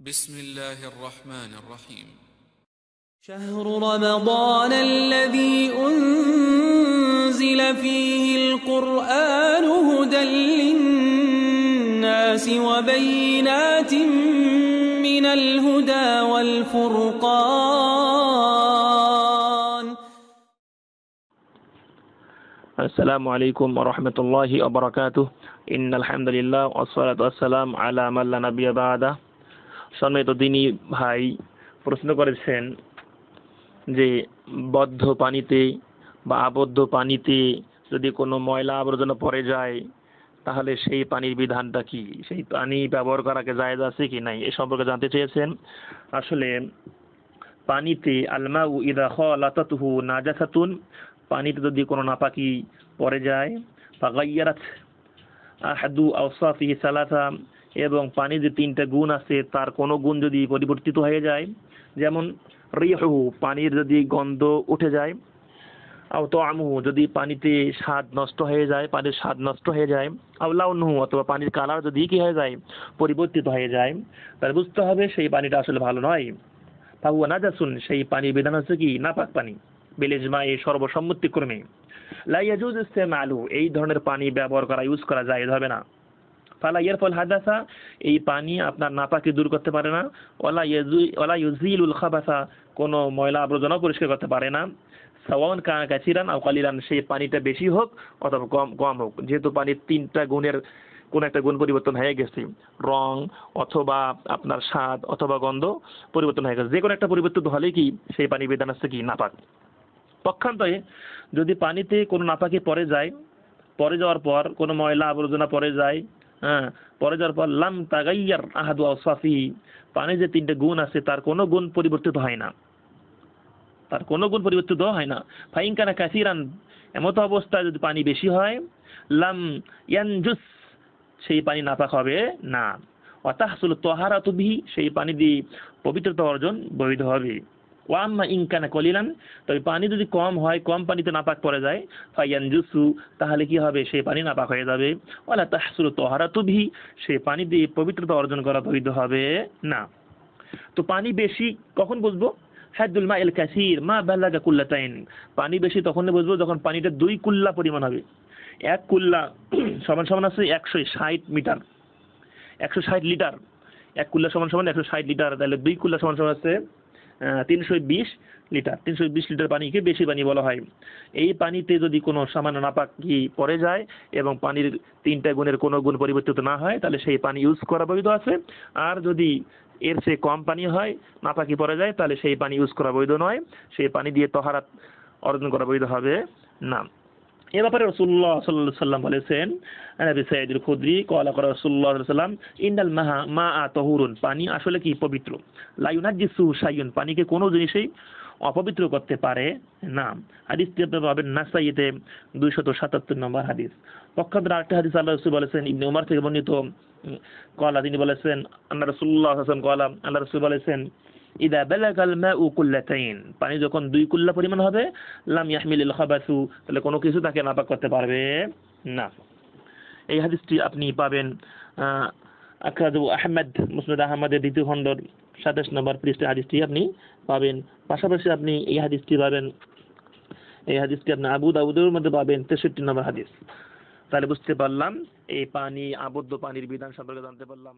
بسم الله الرحمن الرحيم شهر رمضان الذي أنزل فيه القرآن هدى للناس وبينات من الهدى والفرقان السلام عليكم ورحمة الله وبركاته إن الحمد لله والصلاة والسلام على من لا نبي بعده সম্মানিত দিনী ভাই প্রশ্ন করেছেন যে বদ্ধ পানিতে বা আবদ্ধ পানিতে যদি কোনো ময়লা আবর্জনা পড়ে যায় তাহলে সেই পানির বিধানটা কি সেই পানি ব্যবহার করাকে জায়েজ আছে কি নাই এ সম্পর্কে জানতে চেয়েছেন আসলে পানিতে আলমা উ ইদা না যা খাতুন পানিতে যদি কোনো নাপাকি পড়ে যায় পাগাইয়ারাত আহাদু আউসাফি সালাথা এবং পানি যে তিনটা গুণ আছে তার কোনো গুণ যদি পরিবর্তিত হয়ে যায় যেমন রিহু পানির যদি গন্ধ উঠে যায় তো আমু যদি পানিতে স্বাদ নষ্ট হয়ে যায় পানির স্বাদ নষ্ট হয়ে যায় আউলাউ নহু অথবা পানির কালার যদি কী হয়ে যায় পরিবর্তিত হয়ে যায় তাহলে বুঝতে হবে সেই পানিটা আসলে ভালো নয় ফাহুয়া নাজাসুন সেই পানির বিধান হচ্ছে কি নাপাক পানি বেলেজ মা এই সর্বসম্মতিক্রমে লাইয়াজুজ আলু এই ধরনের পানি ব্যবহার করা ইউজ করা যায় হবে না ফালা ইয়ারফল হাদাসা এই পানি আপনার নাপাকে দূর করতে পারে না ওলা ইয়াজু ওলা ইউজিলুল খাবাসা কোনো ময়লা আবর্জনাও পরিষ্কার করতে পারে না সাওয়ান কাছিরান আও কালিরান সেই পানিটা বেশি হোক অথবা কম কম হোক যেহেতু পানির তিনটা গুণের কোন একটা গুণ পরিবর্তন হয়ে গেছে রং অথবা আপনার স্বাদ অথবা গন্ধ পরিবর্তন হয়ে গেছে যে কোনো একটা পরিবর্তন হলে কি সেই পানি বিধান আসছে কি নাপাক পক্ষান্তরে যদি পানিতে কোনো নাপাকি পরে যায় পরে যাওয়ার পর কোনো ময়লা আবর্জনা পরে যায় হ্যাঁ পরে যাওয়ার পর লাম তাগাইয়ার আহাদু আসাফি পানি যে তিনটে গুণ আছে তার কোনো গুণ পরিবর্তিত হয় না তার কোনো গুণ পরিবর্তিত হয় না ফাইনকানা কাসিরান এমতো অবস্থায় যদি পানি বেশি হয় লাম ইয়ানজুস সেই পানি নাপাক হবে না অতাহসুল তহারাতুবি সেই পানি দিয়ে পবিত্রতা অর্জন বৈধ হবে ওয়াম্মা ইনকানা কলিলান তবে পানি যদি কম হয় কম পানিতে নাপাক পড়ে যায় ফাইয়ান জুসু তাহলে কি হবে সেই পানি নাপাক হয়ে যাবে ওলা তাহসুল তোহারা তুভি সেই পানি দিয়ে পবিত্রতা অর্জন করা বৈধ হবে না তো পানি বেশি কখন বুঝবো হাদুল মা এল কাসির মা বাল্লাগা কুল্লাতাইন পানি বেশি তখন বুঝবো যখন পানিটা দুই কুল্লা পরিমাণ হবে এক কুল্লা সমান সমান আছে একশো ষাট মিটার একশো ষাট লিটার এক কুল্লা সমান সমান একশো ষাট লিটার তাহলে দুই কুল্লা সমান সমান আছে তিনশো বিশ লিটার তিনশো বিশ লিটার পানিকে বেশি পানি বলা হয় এই পানিতে যদি কোনো সামান্য নাপাক কি পড়ে যায় এবং পানির তিনটা গুণের কোনো গুণ পরিবর্তিত না হয় তাহলে সেই পানি ইউজ করা বৈধ আছে আর যদি এর চেয়ে কম পানি হয় নাপাকি পড়ে যায় তাহলে সেই পানি ইউজ করা বৈধ নয় সেই পানি দিয়ে তহারাত অর্জন করা বৈধ হবে না এ ব্যাপারে রসুল্লাহ সাল্লাহ সাল্লাম বলেছেন নবী সাইদুল খুদ্রি কলা করা রসুল্লাহ সাল্লাম ইন্দাল মাহা মা আ তহুরুন পানি আসলে কি পবিত্র লাইনাজিসু সাইয়ুন পানিকে কোনো জিনিসেই অপবিত্র করতে পারে না হাদিসটি আপনি নাসাইতে দুইশত সাতাত্তর নম্বর হাদিস পক্ষান্তরে আরেকটা হাদিস আল্লাহ রসুল বলেছেন ইবনে উমার থেকে বর্ণিত কলা তিনি বলেছেন আল্লাহ রসুল্লাহ হাসান কলা আল্লাহ রসুল বলেছেন ইদা বেলাগাল মা উ কুল্লাতাইন পানি যখন দুই কুল্লা পরিমাণ হবে লাম ইয়াহমিল খাবাসু তাহলে কোনো কিছু তাকে নাপাক করতে পারবে না এই হাদিসটি আপনি পাবেন আখরাজু আহমেদ মুসনাদ আহমদের দ্বিতীয় খণ্ডর সাতাশ নম্বর পৃষ্ঠের হাদিসটি আপনি পাবেন পাশাপাশি আপনি এই হাদিসটি পাবেন এই হাদিসটি আপনি আবু দাউদের মধ্যে পাবেন তেষট্টি নম্বর হাদিস তাহলে বুঝতে পারলাম এই পানি আবদ্ধ পানির বিধান সম্পর্কে জানতে পারলাম